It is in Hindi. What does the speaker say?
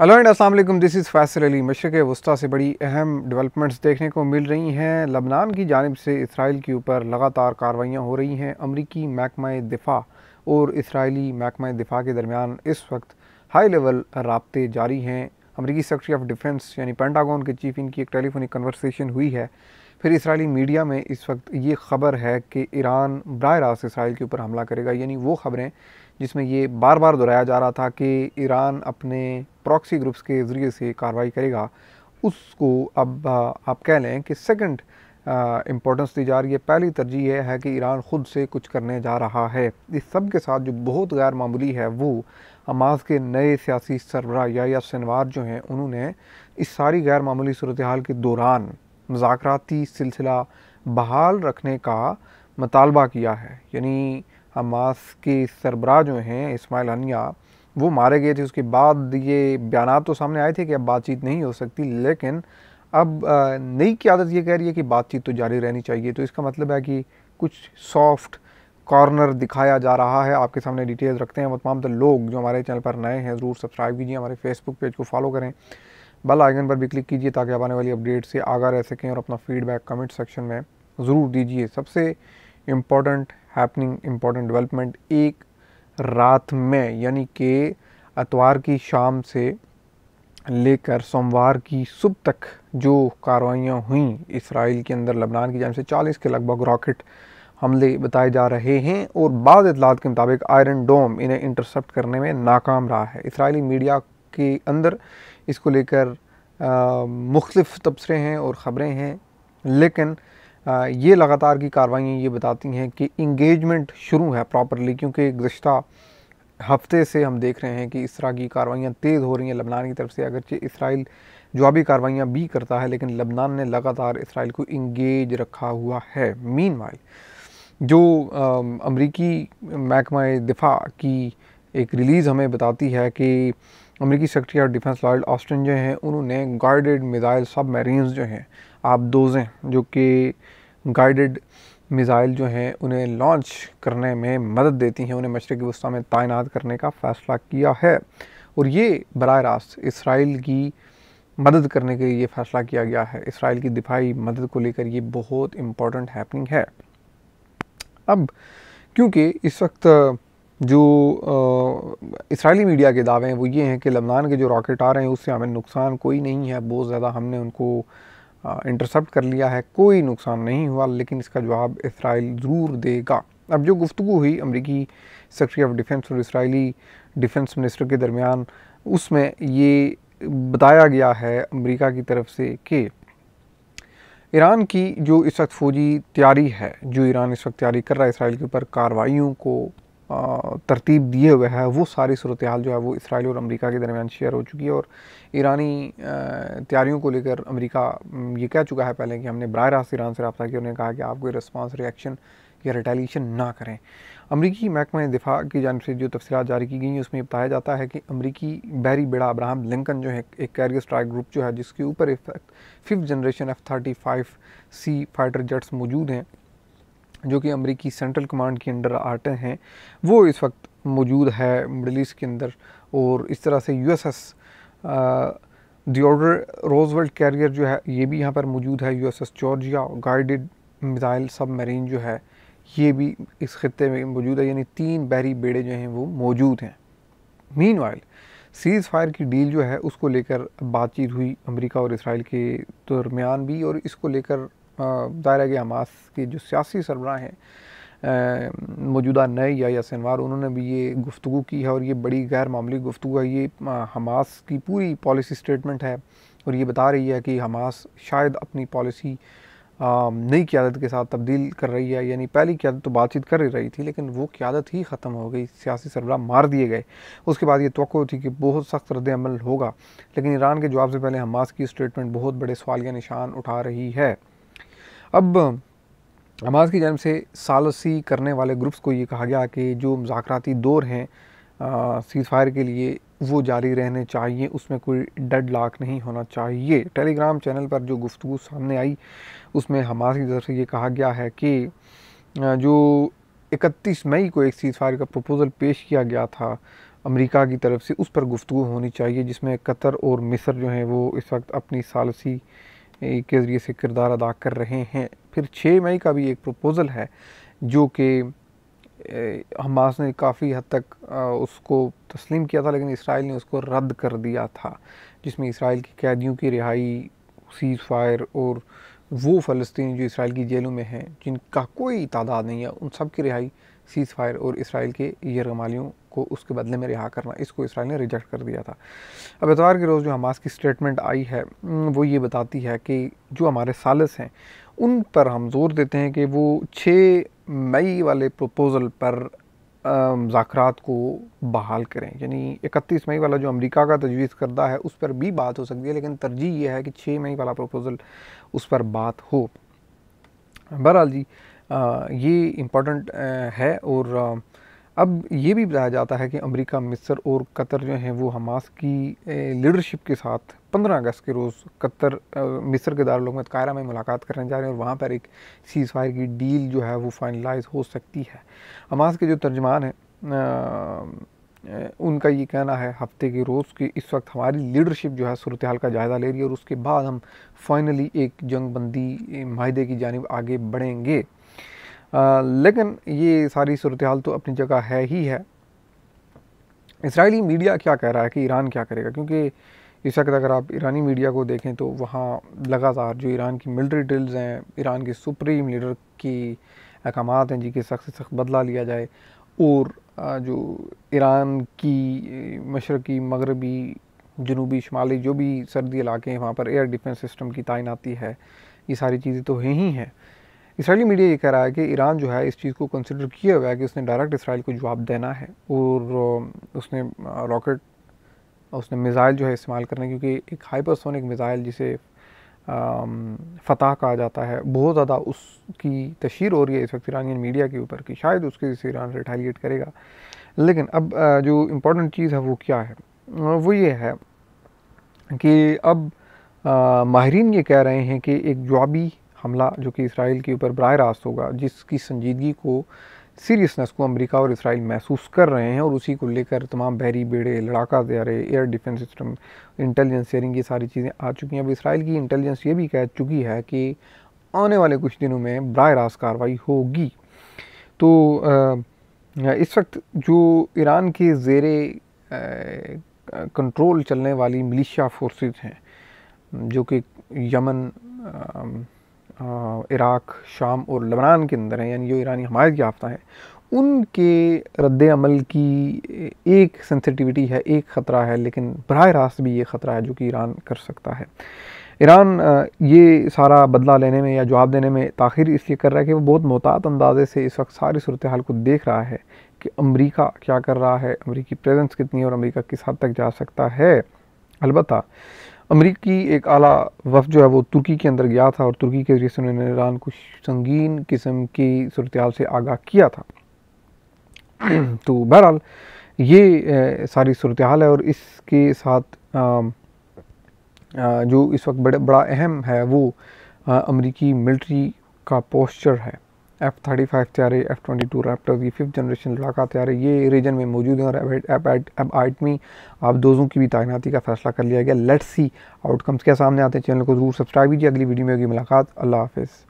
हेलो एंड अस्सलाम वालेकुम दिस इज़ फैसल अली मशरक़ वस्ती से बड़ी अहम डेवलपमेंट्स देखने को मिल रही हैं लबनान की जानब से इसराइल के ऊपर लगातार कार्रवाइयाँ हो रही हैं अमरीकी महकमा दिफ़ा और इसराइली महकमा दिफ़ा के दरमियान इस वक्त हाई लेवल रबते जारी हैं अमरीकी सेक्रेटरी ऑफ डिफेंस यानी पेंटागोन के चीफ इनकी एक टेलीफोनिक कन्वर्सेशन हुई है फिर इसराइली मीडिया में इस वक्त ये खबर है कि ईरान बरह रास्त इसराइल के ऊपर हमला करेगा यानी वो खबरें जिसमें ये बार बार दोहराया जा रहा था कि ईरान अपने प्रॉक्सी ग्रुप्स के ज़रिए से कार्रवाई करेगा उसको अब आप कह लें कि सेकंड इम्पोर्टेंस दी जा रही है पहली तरजीह यह है कि ईरान ख़ुद से कुछ करने जा रहा है इस सब के साथ जो बहुत गैर मामूली है वो हमास के नए सियासी सरबरा या या शनवार जो हैं उन्होंने इस सारी गैर मामूली सूरत हाल के दौरान मजाकती सिलसिला बहाल रखने का मतालबा किया है यानी हमास के सरबराह जो हैं इसमाइल हनिया वो मारे गए थे उसके बाद ये बयान तो सामने आए थे कि अब बातचीत नहीं हो सकती लेकिन अब नई क्यादत ये कह रही है कि बातचीत तो जारी रहनी चाहिए तो इसका मतलब है कि कुछ सॉफ्ट कॉर्नर दिखाया जा रहा है आपके सामने डिटेल्स रखते हैं वो तमाम तो लोग जो हमारे चैनल पर नए हैं ज़रूर सब्सक्राइब कीजिए हमारे फेसबुक पेज को फॉलो करें बल आइकन पर भी क्लिक कीजिए ताकि आप आने वाली अपडेट से आगा रह सकें और अपना फीडबैक कमेंट सेक्शन में ज़रूर दीजिए सबसे इम्पॉर्टेंट हैपनिंग इम्पॉर्टेंट डेवलपमेंट एक रात में यानी कि अतवार की शाम से लेकर सोमवार की सुबह तक जो कार्रवाइयाँ हुई इसराइल के अंदर लबनान की जान से 40 के लगभग रॉकेट हमले बताए जा रहे हैं और बाद इतलात के मुताबिक आयरन डोम इन्हें इंटरसेप्ट करने में नाकाम रहा है इसराइली मीडिया के अंदर इसको लेकर मुख्तफ तबसरे हैं और ख़बरें हैं लेकिन ये लगातार की कार्रवाइयाँ ये बताती हैं कि इंगेजमेंट शुरू है प्रॉपरली क्योंकि गुज्त हफ्ते से हम देख रहे हैं कि इस तरह की कार्रवाइयाँ तेज़ हो रही हैं लबनान की तरफ से अगरचे इसराइल जवाबी कार्रवाइयाँ भी करता है लेकिन लबनान ने लगातार इसराइल को इंगेज रखा हुआ है मीन जो अमरीकी महकमा दिफा की एक रिलीज़ हमें बताती है कि अमेरिकी secretary of defence Lloyd Austin जो हैं उन्होंने गाइडेड मिज़ाइल सब मेरीन्स जो हैं आप दोजें जो कि गाइडेड मिज़ाइल जो हैं उन्हें लॉन्च करने में मदद देती हैं उन्हें मशरक वस्ती में तैनात करने का फ़ैसला किया है और ये बर रास्त इसराइल की मदद करने के लिए ये फ़ैसला किया गया है इसराइल की दिफाई मदद को लेकर ये बहुत इम्पोर्टेंट हैपनिंग है अब क्योंकि इस वक्त जो इसराइली मीडिया के दावे हैं वो ये हैं कि लबनान के जो रॉकेट आ रहे हैं उससे हमें नुकसान कोई नहीं है बहुत ज़्यादा हमने उनको इंटरसेप्ट कर लिया है कोई नुकसान नहीं हुआ लेकिन इसका जवाब इसराइल ज़रूर देगा अब जो गुफ्तु हुई अमरीकी सेक्रेटरी ऑफ डिफेंस और इसराइली डिफेंस मिनिस्टर के दरमियान उसमें ये बताया गया है अमरीका की तरफ से कि ईरान की जो इस वक्त फ़ौजी तैयारी है जो ईरान इस वक्त तैयारी कर रहा है इसराइल के ऊपर कार्रवाइयों को तरतीब दिए हुए है वो सारी सूरत हाल जो है वो इसराइल और अमेरिका के दरमियान शेयर हो चुकी है और ईरानी तैयारियों को लेकर अमेरिका ये कह चुका है पहले कि हमने बर रास्त ईरान से रबा किया उन्होंने कहा कि आप कोई रिस्पांस रिएक्शन या रिटेलिएशन ना करें अमरीकी महकमा दिफा की जानब से जो तफसरत जारी की गई हैं उसमें बताया जाता है कि अमरीकी बैरी बेड़ा अब्राहम लिंकन जो है एक कैरियर स्ट्राइक ग्रुप जो है जिसके ऊपर fifth generation F thirty five C fighter jets मौजूद हैं जो कि अमेरिकी सेंट्रल कमांड के अंडर आते हैं वो इस वक्त मौजूद है मिडल ईस्ट के अंदर और इस तरह से यू एस एस रोज वर्ल्ड कैरियर जो है ये भी यहाँ पर मौजूद है U S S Georgia guided missile submarine जो है ये भी इस खत्े में मौजूद है यानी तीन बहरी बेड़े जो हैं वो मौजूद हैं मीन वाइल सीज़ फायर की डील जो है उसको लेकर बातचीत हुई अमेरिका और इसराइल के दरमियान भी और इसको लेकर दायरा हमास के जो सियासी सरबराह हैं मौजूदा नए या यासिनवार उन्होंने भी ये गुफ्तु की है और ये बड़ी गैर मामूली गुफ्तु है ये हमास की पूरी पॉलिसी स्टेटमेंट है और ये बता रही है कि हमास शायद अपनी पॉलिसी नई क्यादत के साथ तब्दील कर रही है यानी पहली क्यादत तो बातचीत कर ही रही थी लेकिन वो क्यादत ही ख़त्म हो गई सियासी सरबरा मार दिए गए उसके बाद ये तो थी कि बहुत सख्त रद्द अमल होगा लेकिन ईरान के जवाब से पहले हमास की स्टेटमेंट बहुत बड़े सवाल या निशान उठा रही है अब हमास की जानब से सालसी करने वाले ग्रुप्स को ये कहा गया कि जो मुजाकराती दौर हैं सीज़ फायर के लिए वो जारी रहने चाहिए उसमें कोई डेड लाक नहीं होना चाहिए टेलीग्राम चैनल पर जो गुफ्तु सामने आई उसमें हमास की तरफ से ये कहा गया है कि जो 31 मई को एक सीज़ फायर का प्रपोज़ल पेश किया गया था अमेरिका की तरफ से उस पर गुफ्तु होनी चाहिए जिसमें कतर और मिस्र जो हैं वो इस वक्त अपनी सालसी के ज़रिए से किरदार अदा कर रहे हैं फिर छः मई का भी एक प्रपोज़ल है जो कि हमास ने काफ़ी हद तक उसको तस्लीम किया था लेकिन इसराइल ने उसको रद्द कर दिया था जिसमें इसराइल के कैदियों की रिहाई सीज़ फायर और वो फ़लस्तीनी जो इसराइल की जेलों में हैं जिनका कोई तादाद नहीं है उन सब की रिहाई सीज़ फायर और इसराइल के यरमालियों को उसके बदले में रिहा करना इसको इसराइल ने रिजेक्ट कर दिया था अब एतवार के रोज़ जो हमास की स्टेटमेंट आई है वो ये बताती है कि जो हमारे सालस हैं उन पर हम जोर देते हैं कि वो छः मई वाले प्रपोज़ल पर मुजात को बहाल करें यानी इकतीस मई वाला जो अमेरिका का तजवीज़ करता है उस पर भी बात हो सकती है लेकिन तरजीह यह है कि छः मई वाला प्रपोज़ल उस पर बात हो बहरहाल जी आ, ये इम्पोर्टेंट है और अब ये भी बताया जाता है कि अमेरिका मिस्र और कतर जो हैं वो हमास की लीडरशिप के साथ 15 अगस्त के रोज़ कतर मिस्र के में कायरा में मुलाकात करने जा रहे हैं और वहाँ पर एक सीज़ फायर की डील जो है वो फाइनलाइज हो सकती है हमास के जो तर्जमान हैं उनका ये कहना है हफ्ते के रोज़ कि इस वक्त हमारी लीडरशिप जो है सूरत हाल का जायज़ा ले रही है और उसके बाद हम फाइनली एक जंग बंदी माहे की जानब आगे बढ़ेंगे लेकिन ये सारी सूरत हाल तो अपनी जगह है ही है इसराइली मीडिया क्या कह रहा है कि ईरान क्या करेगा क्योंकि इस वक्त अगर आप ईरानी मीडिया को देखें तो वहाँ लगातार जो ईरान की मिलिट्री ड्रिल्स हैं ईरान के सुप्रीम लीडर की अहकाम हैं जिनके सख्त से सख्त बदला लिया जाए और जो ईरान की मशरकी मगरबी जनूबी शुमाली जो भी सर्दी इलाके हैं वहाँ पर एयर डिफेंस सिस्टम की तैनाती है ये सारी चीज़ें तो हैं ही हैं इसराइली मीडिया ये कह रहा है कि ईरान जो है इस चीज़ को कंसिडर किया हुआ है कि उसने डायरेक्ट इसराइल को जवाब देना है और उसने रॉकेट उसने मिज़ाइल जो है इस्तेमाल करना है क्योंकि एक हाइपरसोनिक मिज़ाइल जिसे फतह कहा जाता है बहुत ज़्यादा उसकी तशहर हो रही है इस वक्त ईरानियन मीडिया के ऊपर कि शायद उसके जैसे ईरान रिटेलिएट करेगा लेकिन अब जो इम्पोर्टेंट चीज़ है वो क्या है वो ये है कि अब माहरीन ये कह रहे हैं कि एक जवाबी हमला जो कि इसराइल के ऊपर बर रास्त होगा जिसकी संजीदगी को सीरियसनेस को अमेरिका और इसराइल महसूस कर रहे हैं और उसी को लेकर तमाम बहरी बेड़े लड़ाका तैयारे air defence system intelligence sharing ये सारी चीज़ें आ चुकी हैं अब इसराइल की इंटेलिजेंस ये भी कह चुकी है कि आने वाले कुछ दिनों में बर रास्त कार्रवाई होगी तो इस वक्त जो ईरान के जेर कंट्रोल चलने वाली मिलिशिया फोर्सेज हैं जो कि यमन इराक़ शाम और लबनान के अंदर हैं यानी जो ईरानी हमायत याफ्ता हैं उनके रद्द अमल की एक सेंसिटिविटी है एक ख़तरा है लेकिन बरह रास्त भी ये ख़तरा है जो कि ईरान कर सकता है ईरान ये सारा बदला लेने में या जवाब देने में ताखिर इसलिए कर रहा है कि वो बहुत मोहतात अंदाजे से इस वक्त सारी सूरत हाल को देख रहा है कि अमरीका क्या कर रहा है अमरीकी प्रेजेंस कितनी है और अमरीका किस हद तक जा सकता है अलबत् अमरीकी एक आला वफ जो है वो तुर्की के अंदर गया था और तुर्की के जरिए से उन्होंने ईरान को संगीन किस्म की सूरत से आगाह किया था तो बहरहाल ये सारी सूरत हाल है और इसके साथ जो इस वक्त बड़े बड़ा अहम है वो अमरीकी मिल्ट्री का पोस्चर है एफ थर्टी फाइव त्यारे एफ ट्वेंटी टू रैप्टर की फिफ्थ जनरेशन लड़ाका त्यारे ये रीजन में मौजूद हैं और अब आइट में आप दोजों की भी तैनाती का फैसला कर लिया गया लेट्स सी आउटकम्स क्या सामने आते हैं चैनल को जरूर सब्सक्राइब कीजिए अगली वीडियो में होगी मुलाकात अल्लाह हाफिज़